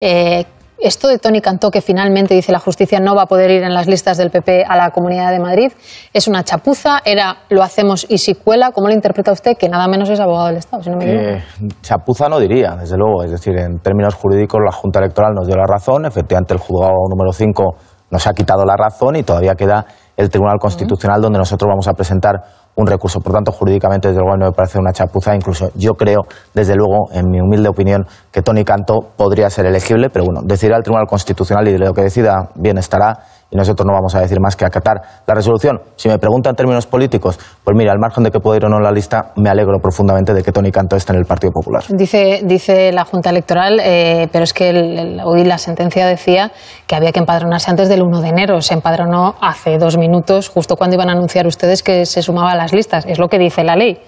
Eh, esto de Tony Cantó, que finalmente dice la justicia no va a poder ir en las listas del PP a la Comunidad de Madrid, es una chapuza, era lo hacemos y si cuela, ¿cómo lo interpreta usted? Que nada menos es abogado del Estado, no eh, chapuza no diría, desde luego. Es decir, en términos jurídicos la Junta Electoral nos dio la razón, efectivamente el juzgado número 5 nos ha quitado la razón y todavía queda el Tribunal Constitucional donde nosotros vamos a presentar un recurso. Por tanto, jurídicamente, desde luego, no me parece una chapuza. Incluso yo creo, desde luego, en mi humilde opinión, que Tony Canto podría ser elegible, pero bueno, decidirá el Tribunal Constitucional y lo que decida, bien estará y nosotros no vamos a decir más que acatar la resolución. Si me preguntan términos políticos, pues mira, al margen de que pueda ir o no la lista, me alegro profundamente de que Tony canto esté en el Partido Popular. Dice, la Junta Electoral, eh, pero es que hoy la sentencia decía que había que empadronarse antes del 1 de enero. Se empadronó hace dos minutos, justo cuando iban a anunciar ustedes que se sumaba a las listas. Es lo que dice la ley.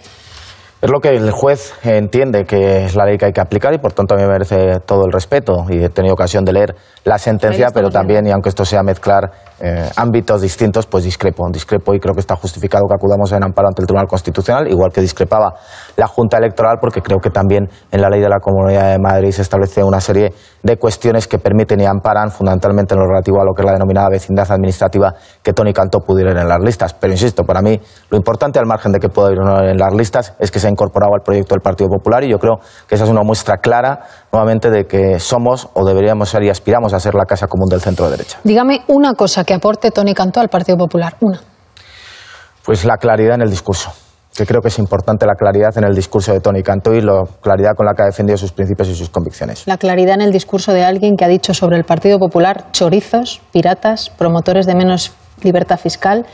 Es lo que el juez entiende que es la ley que hay que aplicar y por tanto a mí me merece todo el respeto. Y he tenido ocasión de leer la sentencia, pero también, y aunque esto sea mezclar eh, ámbitos distintos, pues discrepo. Discrepo y creo que está justificado que acudamos en amparo ante el Tribunal Constitucional, igual que discrepaba la Junta Electoral, porque creo que también en la ley de la Comunidad de Madrid se establece una serie de cuestiones que permiten y amparan fundamentalmente en lo relativo a lo que es la denominada vecindad administrativa que Tony Cantó pudiera ir en las listas. Pero insisto, para mí lo importante, al margen de que pueda ir en las listas, es que se incorporado al proyecto del Partido Popular y yo creo que esa es una muestra clara nuevamente de que somos o deberíamos ser y aspiramos a ser la Casa Común del Centro de Derecha. Dígame una cosa que aporte Tony Cantó al Partido Popular, una. Pues la claridad en el discurso que creo que es importante la claridad en el discurso de Tony Cantó y la claridad con la que ha defendido sus principios y sus convicciones. La claridad en el discurso de alguien que ha dicho sobre el Partido Popular chorizos, piratas, promotores de menos libertad fiscal,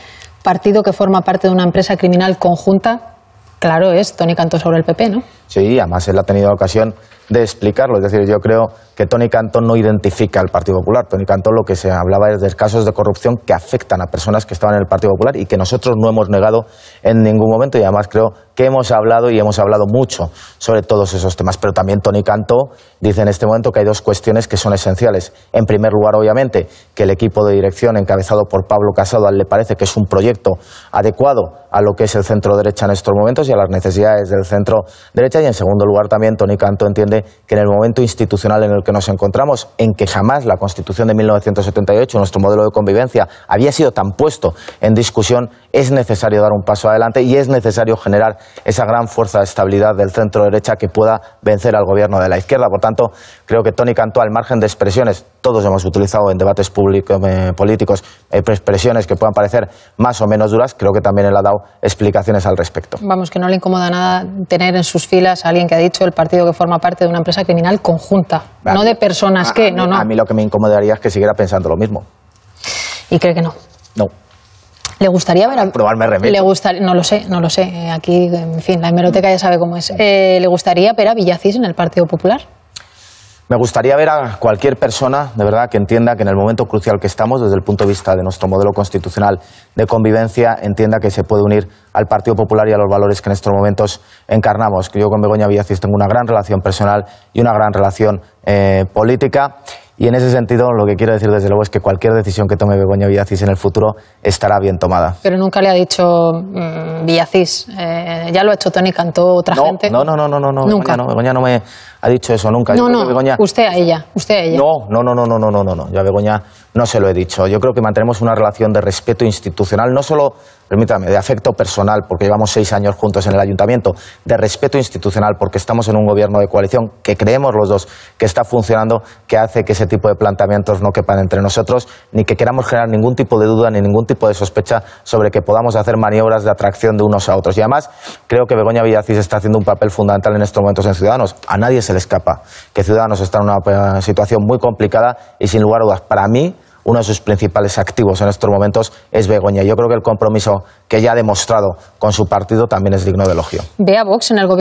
partido que forma parte de una empresa criminal conjunta Claro es, Tony cantó sobre el PP, ¿no? Sí, además él ha tenido ocasión de explicarlo. Es decir, yo creo que Tony Cantón no identifica al Partido Popular. Tony Cantón lo que se hablaba es de casos de corrupción que afectan a personas que estaban en el Partido Popular y que nosotros no hemos negado en ningún momento. Y además creo que hemos hablado y hemos hablado mucho sobre todos esos temas. Pero también Tony Cantó dice en este momento que hay dos cuestiones que son esenciales. En primer lugar, obviamente, que el equipo de dirección encabezado por Pablo Casado le parece que es un proyecto adecuado a lo que es el centro derecha en estos momentos y a las necesidades del centro derecha y, en segundo lugar, también Tony Cantó entiende que en el momento institucional en el que nos encontramos, en que jamás la Constitución de 1978, nuestro modelo de convivencia, había sido tan puesto en discusión, es necesario dar un paso adelante y es necesario generar esa gran fuerza de estabilidad del centro derecha que pueda vencer al gobierno de la izquierda. Por tanto, creo que Tony Cantó, al margen de expresiones todos hemos utilizado en debates públicos, eh, políticos expresiones eh, que puedan parecer más o menos duras, creo que también él ha dado explicaciones al respecto. Vamos, que no le incomoda nada tener en sus filas a alguien que ha dicho el partido que forma parte de una empresa criminal conjunta, no de personas que... A mí, no, lo que me incomodaría es que siguiera pensando lo mismo. ¿Y cree que no? No. ¿Le gustaría ver a... Probarme remedio. no lo sé, no lo sé. Eh, aquí, en fin, la hemeroteca ya sabe cómo es. ¿Le gustaría ver a Villacís en el Partido Popular? Me gustaría ver a cualquier persona, de verdad, que entienda que en el momento crucial que estamos, desde el punto de vista de nuestro modelo constitucional de convivencia, entienda que se puede unir al Partido Popular y a los valores que en estos momentos encarnamos. Yo con Begoña Villacís tengo una gran relación personal y una gran relación eh, política. Y en ese sentido, lo que quiero decir desde luego es que cualquier decisión que tome Begoña Villacís en el futuro estará bien tomada. Pero nunca le ha dicho Villacis ya lo ha hecho Tony Cantó, otra gente. No, no, no, no, no. Nunca. Begoña no, me ha dicho eso nunca. No, no. Usted a ella. Usted a ella. No, no, no, no, no, no, no, no. Yo a Begoña no se lo he dicho. Yo creo que mantenemos una relación de respeto institucional, no solo, permítame, de afecto personal, porque llevamos seis años juntos en el ayuntamiento, de respeto institucional, porque estamos en un gobierno de coalición que creemos los dos que está funcionando, que hace que ese tipo de planteamientos no quepan entre nosotros, ni que queramos generar ningún tipo de duda ni ningún tipo de sospecha sobre que podamos hacer maniobras de atracción de unos a otros. Y además, creo que Begoña Villacís está haciendo un papel fundamental en estos momentos en Ciudadanos. A nadie se le escapa que Ciudadanos está en una situación muy complicada y, sin lugar a dudas, para mí, uno de sus principales activos en estos momentos es Begoña. Yo creo que el compromiso que ella ha demostrado con su partido también es digno de elogio. vea Vox en el gobierno.